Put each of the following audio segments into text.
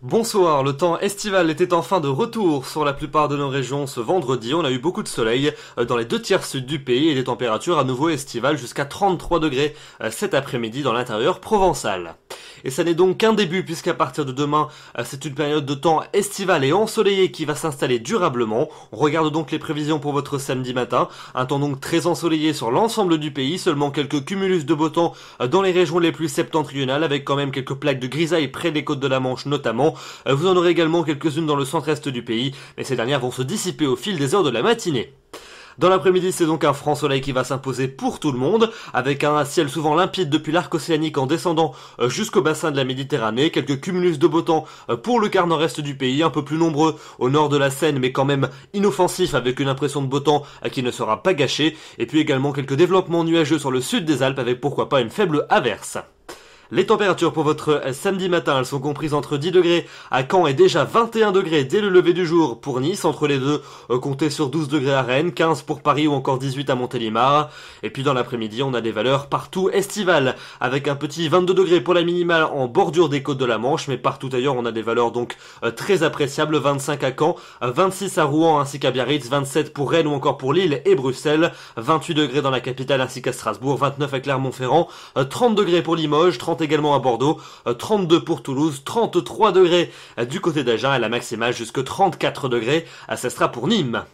Bonsoir, le temps estival était enfin de retour sur la plupart de nos régions ce vendredi. On a eu beaucoup de soleil euh, dans les deux tiers sud du pays et des températures à nouveau estivales jusqu'à 33 degrés euh, cet après-midi dans l'intérieur provençal. Et ça n'est donc qu'un début puisqu'à partir de demain, euh, c'est une période de temps estivale et ensoleillée qui va s'installer durablement. On regarde donc les prévisions pour votre samedi matin. Un temps donc très ensoleillé sur l'ensemble du pays, seulement quelques cumulus de beau temps euh, dans les régions les plus septentrionales avec quand même quelques plaques de grisaille près des côtes de la Manche notamment. Euh, vous en aurez également quelques-unes dans le centre-est du pays, mais ces dernières vont se dissiper au fil des heures de la matinée. Dans l'après-midi, c'est donc un franc soleil qui va s'imposer pour tout le monde, avec un ciel souvent limpide depuis l'arc océanique en descendant euh, jusqu'au bassin de la Méditerranée, quelques cumulus de beau temps euh, pour le quart nord-est du pays, un peu plus nombreux au nord de la Seine, mais quand même inoffensif avec une impression de beau temps euh, qui ne sera pas gâchée, et puis également quelques développements nuageux sur le sud des Alpes avec pourquoi pas une faible averse. Les températures pour votre euh, samedi matin, elles sont comprises entre 10 degrés à Caen et déjà 21 degrés dès le lever du jour pour Nice. Entre les deux, euh, comptez sur 12 degrés à Rennes, 15 pour Paris ou encore 18 à Montélimar. Et puis dans l'après-midi, on a des valeurs partout estivales avec un petit 22 degrés pour la minimale en bordure des côtes de la Manche, mais partout ailleurs, on a des valeurs donc euh, très appréciables 25 à Caen, 26 à Rouen ainsi qu'à Biarritz, 27 pour Rennes ou encore pour Lille et Bruxelles, 28 degrés dans la capitale ainsi qu'à Strasbourg, 29 à Clermont-Ferrand, 30 degrés pour Limoges, 30 également à Bordeaux, 32 euh, pour Toulouse, 33 degrés euh, du côté d'Agen et la maximale jusque 34 degrés. Euh, ça sera pour Nîmes.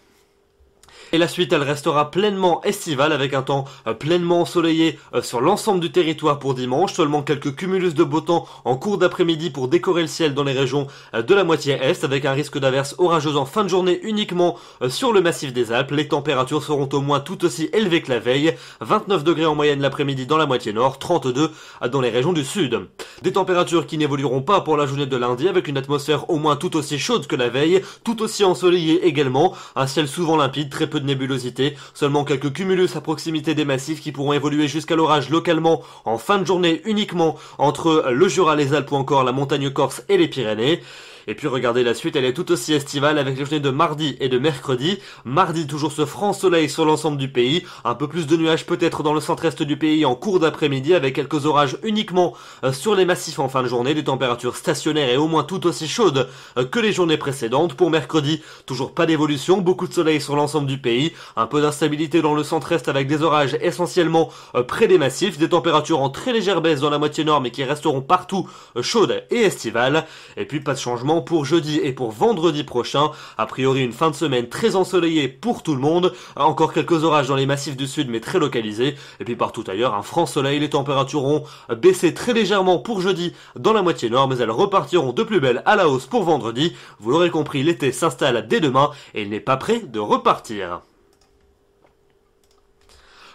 Et la suite, elle restera pleinement estivale avec un temps euh, pleinement ensoleillé euh, sur l'ensemble du territoire pour dimanche. Seulement quelques cumulus de beau temps en cours d'après-midi pour décorer le ciel dans les régions euh, de la moitié est avec un risque d'averse orageuse en fin de journée uniquement sur le massif des Alpes. Les températures seront au moins tout aussi élevées que la veille. 29 degrés en moyenne l'après-midi dans la moitié nord, 32 dans les régions du sud. Des températures qui n'évolueront pas pour la journée de lundi avec une atmosphère au moins tout aussi chaude que la veille, tout aussi ensoleillée également, un ciel souvent limpide, très peu de nébulosité, seulement quelques cumulus à proximité des massifs qui pourront évoluer jusqu'à l'orage localement en fin de journée uniquement entre le Jura, les Alpes ou encore la montagne corse et les Pyrénées. Et puis regardez la suite, elle est tout aussi estivale avec les journées de mardi et de mercredi. Mardi, toujours ce franc soleil sur l'ensemble du pays. Un peu plus de nuages peut-être dans le centre-est du pays en cours d'après-midi avec quelques orages uniquement euh, sur les massifs en fin de journée. Des températures stationnaires et au moins tout aussi chaudes euh, que les journées précédentes. Pour mercredi, toujours pas d'évolution. Beaucoup de soleil sur l'ensemble du pays. Un peu d'instabilité dans le centre-est avec des orages essentiellement euh, près des massifs. Des températures en très légère baisse dans la moitié nord mais qui resteront partout chaudes et estivales. Et puis pas de changement pour jeudi et pour vendredi prochain. A priori, une fin de semaine très ensoleillée pour tout le monde. Encore quelques orages dans les massifs du sud, mais très localisés. Et puis partout ailleurs, un franc soleil. Les températures ont baissé très légèrement pour jeudi dans la moitié nord, mais elles repartiront de plus belle à la hausse pour vendredi. Vous l'aurez compris, l'été s'installe dès demain et il n'est pas prêt de repartir.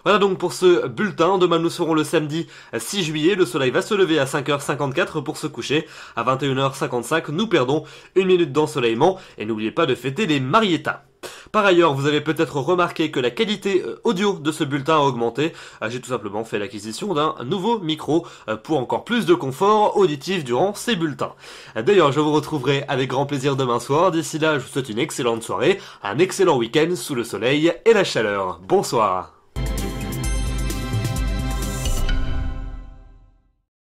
Voilà donc pour ce bulletin. Demain nous serons le samedi 6 juillet. Le soleil va se lever à 5h54 pour se coucher. À 21h55, nous perdons une minute d'ensoleillement et n'oubliez pas de fêter les Marietta. Par ailleurs, vous avez peut-être remarqué que la qualité euh, audio de ce bulletin a augmenté. Euh, j'ai tout simplement fait l'acquisition d'un nouveau micro euh, pour encore plus de confort auditif durant ces bulletins. D'ailleurs, je vous retrouverai avec grand plaisir demain soir. D'ici là, je vous souhaite une excellente soirée, un excellent week-end sous le soleil et la chaleur. Bonsoir.